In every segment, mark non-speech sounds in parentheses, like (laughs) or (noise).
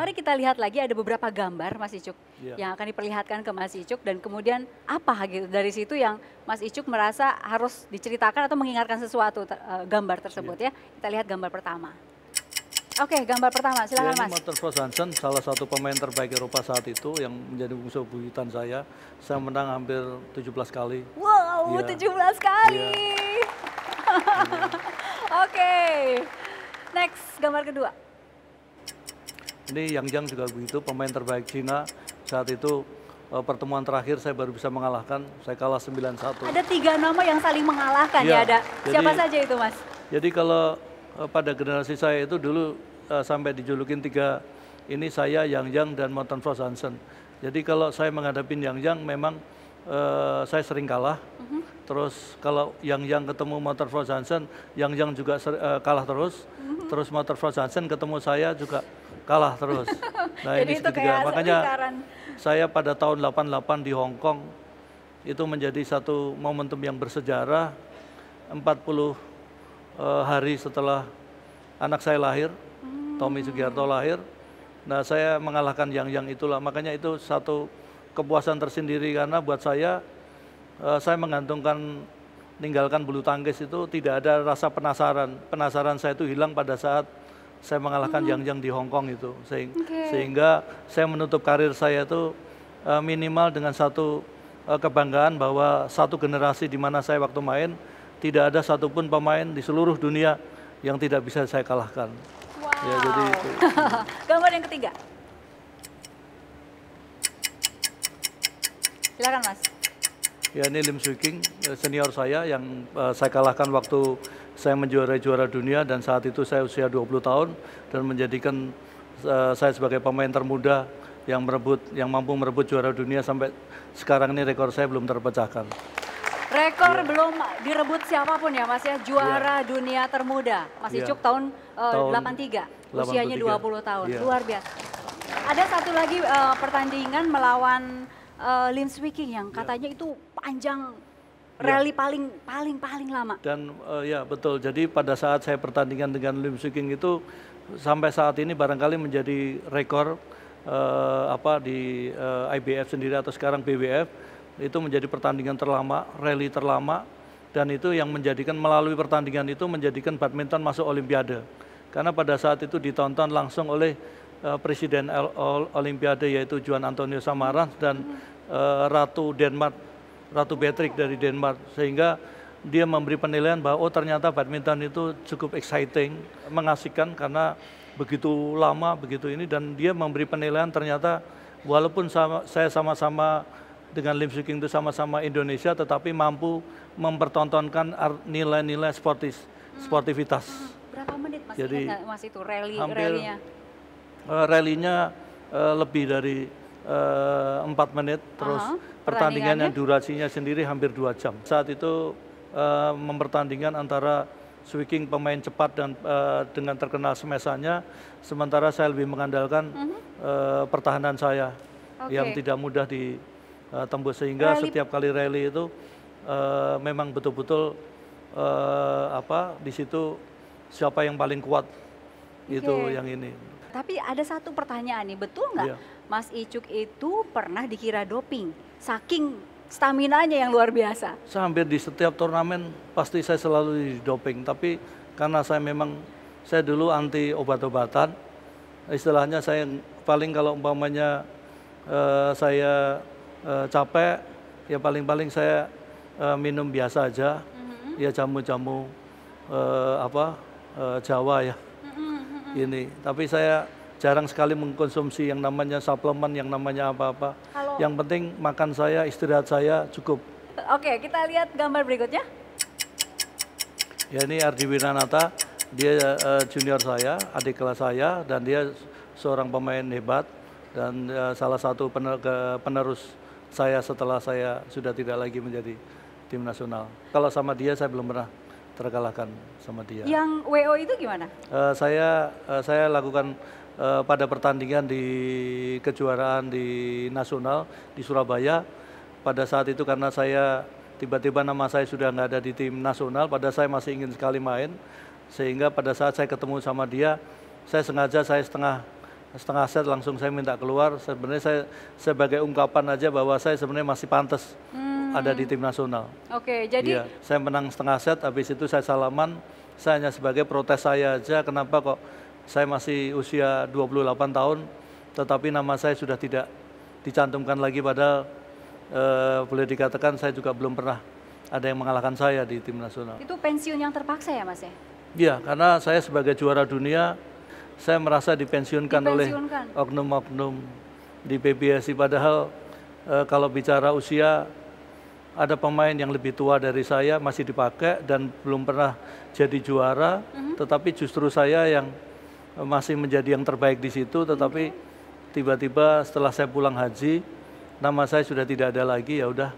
Mari kita lihat lagi ada beberapa gambar Mas Icuk yeah. yang akan diperlihatkan ke Mas Icuk dan kemudian apa gitu dari situ yang Mas Icuk merasa harus diceritakan atau mengingatkan sesuatu ter, uh, gambar tersebut yeah. ya. Kita lihat gambar pertama. Oke, okay, gambar pertama silakan Mas. Motor Frost Hansen salah satu pemain terbaik Eropa saat itu yang menjadi musuh buyutan saya. Saya menang hampir 17 kali. Wow, yeah. 17 kali. Yeah. (laughs) Oke. Okay. Next, gambar kedua ini Yang Jiang juga begitu, pemain terbaik Cina saat itu eh, pertemuan terakhir saya baru bisa mengalahkan, saya kalah 9-1. Ada tiga nama yang saling mengalahkan ya, ya ada. Siapa saja itu mas? Jadi kalau eh, pada generasi saya itu dulu eh, sampai dijulukin tiga ini saya Yang Yang dan Morten Frost Hansen. Jadi kalau saya menghadapi Yang Yang memang uh, saya sering kalah. Uh mhm. -huh. Terus kalau Yang Yang ketemu Morten Frost Hansen, Yang Yang juga uh, kalah terus. Uh mhm. -huh. Terus Morten Frost Hansen ketemu saya juga kalah terus. (laughs) Nah Jadi ini itu kayak makanya lingkaran. saya pada tahun 88 di Hong Kong itu menjadi satu momentum yang bersejarah 40 uh, eh, hari setelah anak saya lahir, hmm. Tommy Sugiharto lahir. Nah saya mengalahkan yang-yang itulah, makanya itu satu kepuasan tersendiri karena buat saya eh, saya menggantungkan meninggalkan bulu tangkis itu tidak ada rasa penasaran. Penasaran saya itu hilang pada saat saya mengalahkan Jiang hmm. Yang di Hong Kong itu sehingga, okay. sehingga saya menutup karir saya itu uh, minimal dengan satu uh, kebanggaan bahwa satu generasi di mana saya waktu main tidak ada satupun pemain di seluruh dunia yang tidak bisa saya kalahkan. Wow. Ya, jadi itu. (laughs) Gambar yang ketiga. Silakan Mas. Ya ini Lim Suiking eh, senior saya yang uh, saya kalahkan waktu saya menjuarai juara dunia dan saat itu saya usia 20 tahun dan menjadikan eh, saya sebagai pemain termuda yang merebut yang mampu merebut juara dunia sampai sekarang ini rekor saya belum terpecahkan. Rekor ya. belum direbut siapapun ya Mas ya juara ya. dunia termuda Mas ya. tahun, uh, tahun 83 usianya dua 20 tahun ya. luar biasa. Ada satu lagi uh, pertandingan melawan uh, Lin Swiking yang iya. katanya ya. itu panjang Iya. rally paling paling paling lama. Dan uh, ya betul. Jadi pada saat saya pertandingan dengan Lim Suking itu sampai saat ini barangkali menjadi rekor uh, apa di uh, eh, IBF sendiri atau sekarang BWF itu menjadi pertandingan terlama, rally terlama dan itu yang menjadikan melalui pertandingan itu menjadikan badminton masuk olimpiade. Karena pada saat itu ditonton langsung oleh uh, presiden Olimpiade yaitu Juan Antonio Samaras dan uh, Ratu Denmark Ratu Patrick dari Denmark sehingga dia memberi penilaian bahwa oh ternyata badminton itu cukup exciting, mengasihkan karena begitu lama begitu ini dan dia memberi penilaian ternyata walaupun sama, saya sama-sama dengan Lim Suking itu sama-sama Indonesia tetapi mampu mempertontonkan nilai-nilai sportis hmm. sportivitas. Hmm, hmm. Berapa menit masih Jadi Mas itu rally hampir, rally-nya? Uh, rally-nya uh, lebih dari uh, eh, 4 menit terus uh -huh pertandingan yang durasinya sendiri hampir dua jam. Saat itu uh, eh, mempertandingan antara Swiking pemain cepat dan uh, dengan terkenal semesanya, sementara saya lebih mengandalkan uh -huh. uh, pertahanan saya okay. yang tidak mudah ditembus eh, sehingga rally. setiap kali rally itu uh, memang betul-betul uh, apa di situ siapa yang paling kuat okay. itu yang ini. Tapi ada satu pertanyaan nih, betul nggak yeah. Mas Icuk itu pernah dikira doping? Saking staminanya yang luar biasa. Saya hampir di setiap turnamen pasti saya selalu di doping, tapi karena saya memang saya dulu anti obat-obatan, istilahnya saya paling kalau umpamanya uh, saya uh, capek, ya paling-paling saya uh, minum biasa aja, mm -hmm. ya jamu-jamu uh, apa uh, Jawa ya ini. Tapi saya jarang sekali mengkonsumsi yang namanya suplemen, yang namanya apa-apa. Yang penting makan saya, istirahat saya cukup. Oke, kita lihat gambar berikutnya. Ya ini Ardi Winanata, dia uh, junior saya, adik kelas saya, dan dia seorang pemain hebat dan uh, salah satu pener penerus saya setelah saya sudah tidak lagi menjadi tim nasional. Kalau sama dia saya belum pernah terkalahkan sama dia. Yang WO itu gimana? Uh, saya uh, saya lakukan uh, pada pertandingan di kejuaraan di nasional di Surabaya. Pada saat itu karena saya tiba-tiba nama saya sudah nggak ada di tim nasional, pada saya masih ingin sekali main, sehingga pada saat saya ketemu sama dia, saya sengaja saya setengah setengah set langsung saya minta keluar. Sebenarnya saya sebagai ungkapan aja bahwa saya sebenarnya masih pantas. Hmm ada di tim nasional. Oke, okay, jadi ya, saya menang setengah set, habis itu saya salaman, saya hanya sebagai protes saya aja kenapa kok saya masih usia 28 tahun, tetapi nama saya sudah tidak dicantumkan lagi padahal eh, boleh dikatakan saya juga belum pernah ada yang mengalahkan saya di tim nasional. Itu pensiun yang terpaksa ya mas ya? Iya, karena saya sebagai juara dunia, saya merasa dipensiunkan, dipensiunkan. oleh oknum-oknum di PBSI padahal e, kalau bicara usia ada pemain yang lebih tua dari saya masih dipakai dan belum pernah jadi juara, mm-hmm. tetapi justru saya yang eh, masih menjadi yang terbaik di situ, mhm. tetapi tiba tiba-tiba setelah saya pulang haji, nama saya sudah tidak ada lagi, ya udah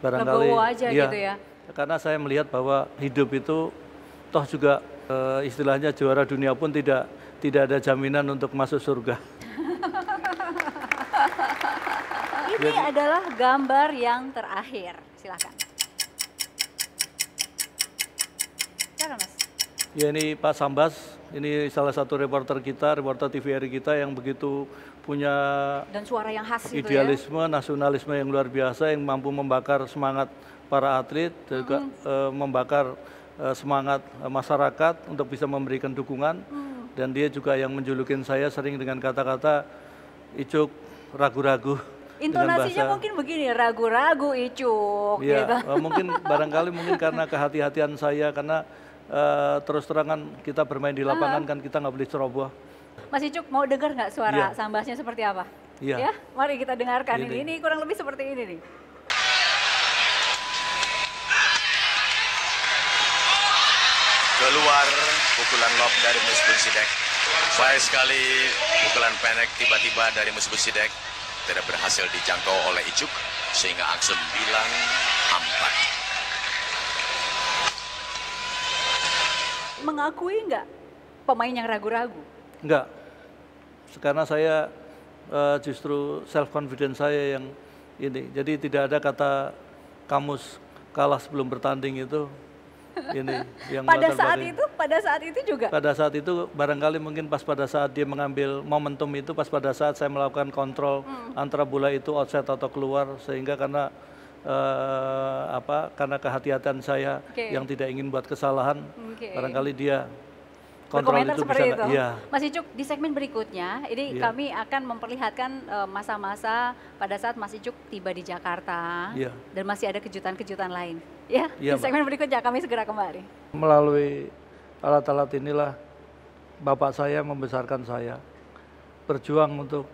barangkali aja ya, gitu ya. Karena saya melihat bahwa hidup itu toh juga e, istilahnya juara dunia pun tidak tidak ada jaminan untuk masuk surga. Ini Jadi, adalah gambar yang terakhir. Silakan. Ya ini Pak Sambas, ini salah satu reporter kita, reporter TVRI kita yang begitu punya dan suara yang khas gitu ya. idealisme, ya? nasionalisme yang luar biasa yang mampu membakar semangat para atlet mm -hmm. uh, membakar uh, semangat uh, masyarakat untuk bisa memberikan dukungan mm. dan dia juga yang menjulukin saya sering dengan kata-kata Icuk ragu-ragu intonasinya bahasa, mungkin begini ragu-ragu icuk ya, gitu. Oh, mungkin (laughs) barangkali mungkin karena kehati-hatian saya karena uh, terus terangan kita bermain di lapangan uh hmm. -huh. kan kita nggak boleh ceroboh Mas Icuk mau dengar nggak suara ya. sambasnya seperti apa ya. ya mari kita dengarkan ini. ini kurang lebih seperti ini nih keluar pukulan lob dari Musbun Sidek. Saya sekali pukulan pendek tiba-tiba dari Musbun Sidek tidak berhasil dijangkau oleh Icuk sehingga angka 9 4. Mengakui nggak pemain yang ragu-ragu? Nggak. Karena saya uh, justru self confidence saya yang ini. Jadi tidak ada kata kamus kalah sebelum bertanding itu ini yang pada saat itu pada saat itu juga pada saat itu barangkali mungkin pas pada saat dia mengambil momentum itu pas pada saat saya melakukan kontrol hmm. antara bola itu outset atau keluar sehingga karena uh, apa karena kehati-hatian saya okay. yang tidak ingin buat kesalahan okay. barangkali dia kontrol berkomentar itu seperti itu. Iya. Mas Icuk, di segmen berikutnya ini iya. kami akan memperlihatkan eh, masa-masa uh, pada saat Mas Icuk tiba di Jakarta iya. dan masih ada kejutan-kejutan lain. Ya, iya, di segmen berikutnya kami segera kembali. Melalui alat-alat inilah bapak saya membesarkan saya, berjuang untuk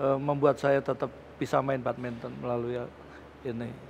uh, membuat saya tetap bisa main badminton melalui eh, ini.